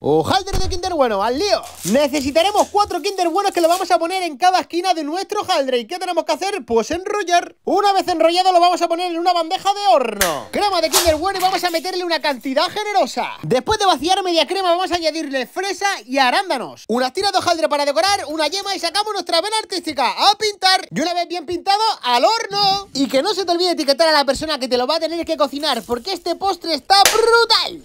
¡Halder de Kinder Bueno! ¡Al lío! Necesitaremos cuatro Kinder Buenos que lo vamos a poner en cada esquina de nuestro Halder. ¿Y qué tenemos que hacer? Pues enrollar. Una vez enrollado lo vamos a poner en una bandeja de horno. Crema de Kinder Bueno y vamos a meterle una cantidad generosa. Después de vaciar media crema vamos a añadirle fresa y arándanos. Unas tiras de Haldre para decorar, una yema y sacamos nuestra vela artística a pintar. Y una vez bien pintado, ¡al horno! Y que no se te olvide etiquetar a la persona que te lo va a tener que cocinar porque este postre está brutal.